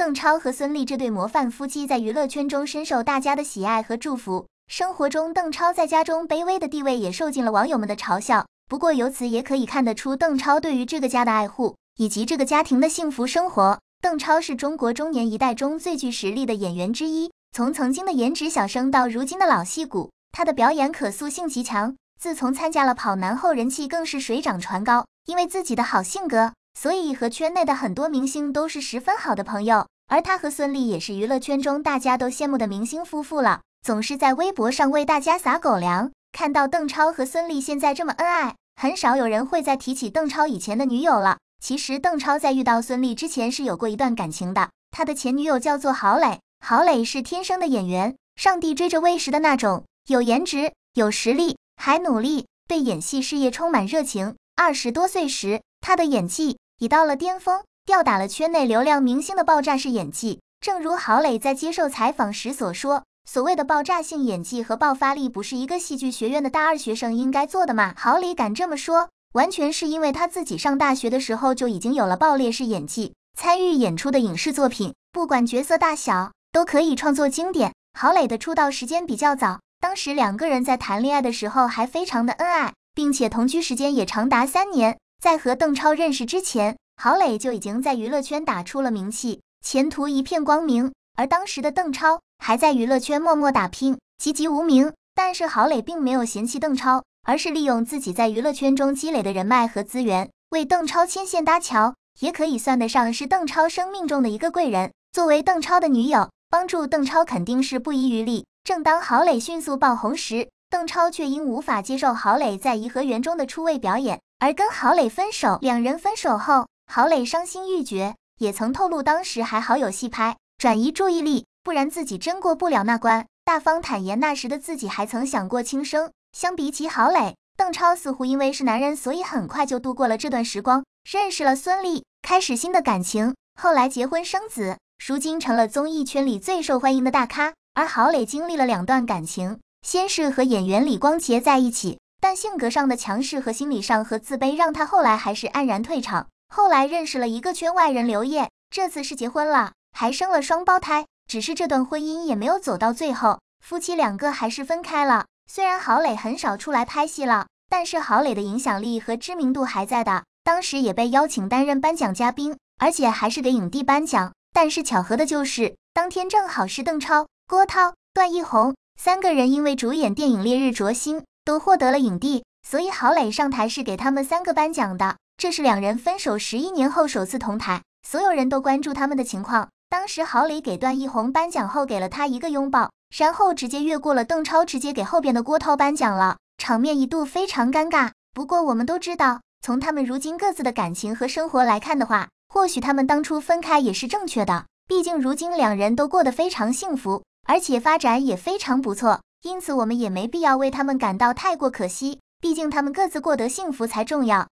邓超和孙俪这对模范夫妻在娱乐圈中深受大家的喜爱和祝福。生活中，邓超在家中卑微的地位也受尽了网友们的嘲笑。不过，由此也可以看得出邓超对于这个家的爱护，以及这个家庭的幸福生活。邓超是中国中年一代中最具实力的演员之一，从曾经的颜值小生到如今的老戏骨，他的表演可塑性极强。自从参加了《跑男》后，人气更是水涨船高，因为自己的好性格。所以和圈内的很多明星都是十分好的朋友，而他和孙俪也是娱乐圈中大家都羡慕的明星夫妇了。总是在微博上为大家撒狗粮。看到邓超和孙俪现在这么恩爱，很少有人会再提起邓超以前的女友了。其实邓超在遇到孙俪之前是有过一段感情的，他的前女友叫做郝蕾。郝蕾是天生的演员，上帝追着喂食的那种，有颜值、有实力，还努力，对演戏事业充满热情。二十多岁时，他的演技。已到了巅峰，吊打了圈内流量明星的爆炸式演技。正如郝磊在接受采访时所说：“所谓的爆炸性演技和爆发力，不是一个戏剧学院的大二学生应该做的吗？”郝磊敢这么说，完全是因为他自己上大学的时候就已经有了爆裂式演技。参与演出的影视作品，不管角色大小，都可以创作经典。郝磊的出道时间比较早，当时两个人在谈恋爱的时候还非常的恩爱，并且同居时间也长达三年。在和邓超认识之前，郝蕾就已经在娱乐圈打出了名气，前途一片光明。而当时的邓超还在娱乐圈默默打拼，籍籍无名。但是郝蕾并没有嫌弃邓超，而是利用自己在娱乐圈中积累的人脉和资源，为邓超牵线搭桥，也可以算得上是邓超生命中的一个贵人。作为邓超的女友，帮助邓超肯定是不遗余力。正当郝蕾迅速爆红时，邓超却因无法接受郝蕾在颐和园中的出位表演。而跟郝磊分手，两人分手后，郝磊伤心欲绝，也曾透露当时还好有戏拍，转移注意力，不然自己真过不了那关。大方坦言那时的自己还曾想过轻生。相比起郝磊，邓超似乎因为是男人，所以很快就度过了这段时光，认识了孙俪，开始新的感情，后来结婚生子，如今成了综艺圈里最受欢迎的大咖。而郝磊经历了两段感情，先是和演员李光洁在一起。但性格上的强势和心理上和自卑，让他后来还是黯然退场。后来认识了一个圈外人刘烨，这次是结婚了，还生了双胞胎。只是这段婚姻也没有走到最后，夫妻两个还是分开了。虽然郝磊很少出来拍戏了，但是郝磊的影响力和知名度还在的。当时也被邀请担任颁奖嘉宾，而且还是给影帝颁奖。但是巧合的就是，当天正好是邓超、郭涛、段奕宏三个人因为主演电影《烈日灼心》。都获得了影帝，所以郝磊上台是给他们三个颁奖的。这是两人分手十一年后首次同台，所有人都关注他们的情况。当时郝磊给段奕宏颁奖后，给了他一个拥抱，然后直接越过了邓超，直接给后边的郭涛颁奖了，场面一度非常尴尬。不过我们都知道，从他们如今各自的感情和生活来看的话，或许他们当初分开也是正确的。毕竟如今两人都过得非常幸福，而且发展也非常不错。因此，我们也没必要为他们感到太过可惜。毕竟，他们各自过得幸福才重要。